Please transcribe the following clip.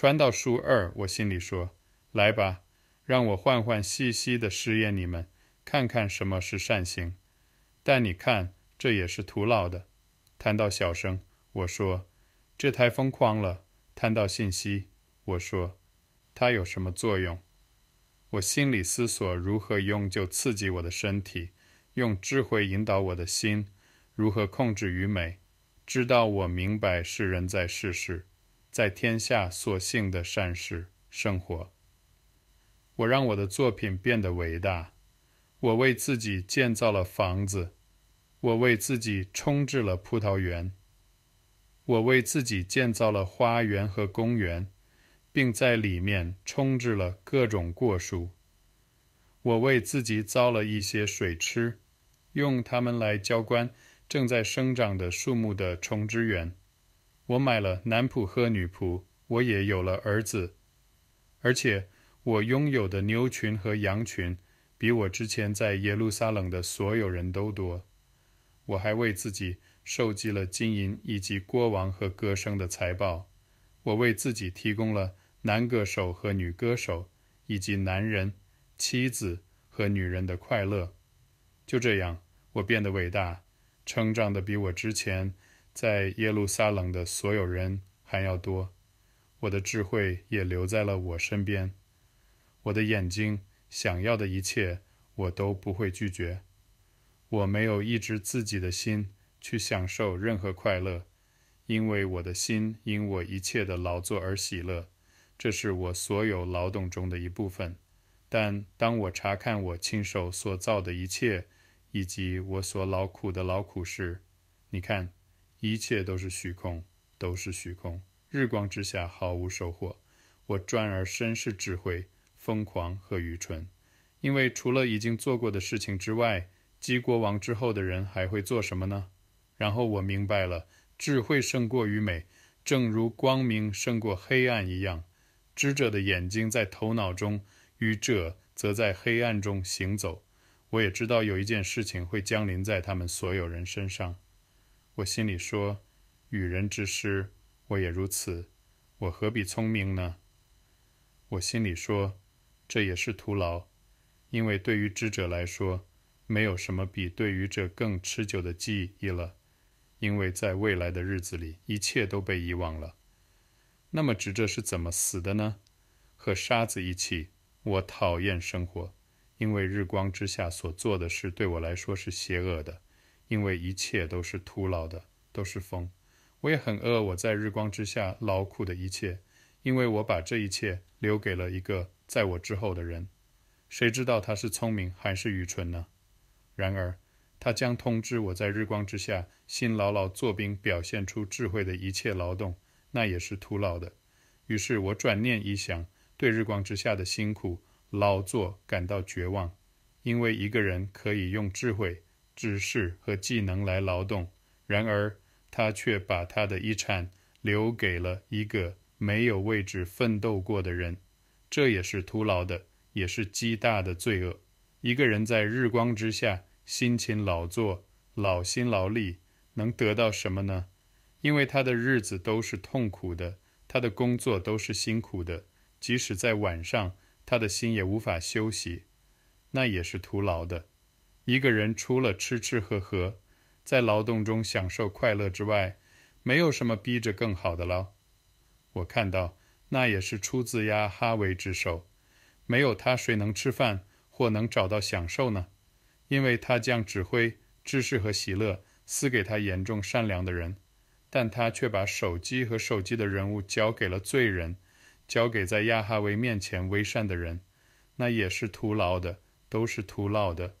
穿到书二，我心里说：“来吧，让我换换细细的试验你们，看看什么是善行。”但你看，这也是徒劳的。谈到小声，我说：“这太疯狂了。”谈到信息，我说：“它有什么作用？”我心里思索如何用，就刺激我的身体，用智慧引导我的心，如何控制愚昧，知道我明白是人在世事。在天下所幸的善事生活，我让我的作品变得伟大。我为自己建造了房子，我为自己充置了葡萄园，我为自己建造了花园和公园，并在里面充置了各种果树。我为自己造了一些水池，用它们来浇灌正在生长的树木的充植园。我买了男仆和女仆，我也有了儿子，而且我拥有的牛群和羊群，比我之前在耶路撒冷的所有人都多。我还为自己收集了金银以及国王和歌声的财宝，我为自己提供了男歌手和女歌手，以及男人、妻子和女人的快乐。就这样，我变得伟大，成长得比我之前。在耶路撒冷的所有人还要多。我的智慧也留在了我身边。我的眼睛想要的一切，我都不会拒绝。我没有抑制自己的心去享受任何快乐，因为我的心因我一切的劳作而喜乐，这是我所有劳动中的一部分。但当我查看我亲手所造的一切，以及我所劳苦的劳苦时，你看。一切都是虚空，都是虚空。日光之下毫无收获。我转而审视智慧、疯狂和愚蠢，因为除了已经做过的事情之外，击国王之后的人还会做什么呢？然后我明白了，智慧胜过于美，正如光明胜过黑暗一样。知者的眼睛在头脑中，愚者则在黑暗中行走。我也知道有一件事情会降临在他们所有人身上。我心里说：“与人之师，我也如此，我何必聪明呢？”我心里说：“这也是徒劳，因为对于智者来说，没有什么比对于这更持久的记忆了，因为在未来的日子里，一切都被遗忘了。那么，智者是怎么死的呢？和沙子一起。我讨厌生活，因为日光之下所做的事，对我来说是邪恶的。”因为一切都是徒劳的，都是风。我也很饿。我在日光之下劳苦的一切，因为我把这一切留给了一个在我之后的人。谁知道他是聪明还是愚蠢呢？然而，他将通知我在日光之下辛劳劳作并表现出智慧的一切劳动，那也是徒劳的。于是我转念一想，对日光之下的辛苦劳作感到绝望，因为一个人可以用智慧。知识和技能来劳动，然而他却把他的遗产留给了一个没有为之奋斗过的人，这也是徒劳的，也是极大的罪恶。一个人在日光之下辛勤劳作、劳心劳力，能得到什么呢？因为他的日子都是痛苦的，他的工作都是辛苦的，即使在晚上，他的心也无法休息，那也是徒劳的。一个人除了吃吃喝喝，在劳动中享受快乐之外，没有什么逼着更好的了。我看到那也是出自亚哈维之手。没有他，谁能吃饭或能找到享受呢？因为他将指挥知识和喜乐赐给他眼中善良的人，但他却把手机和手机的人物交给了罪人，交给在亚哈维面前为善的人，那也是徒劳的，都是徒劳的。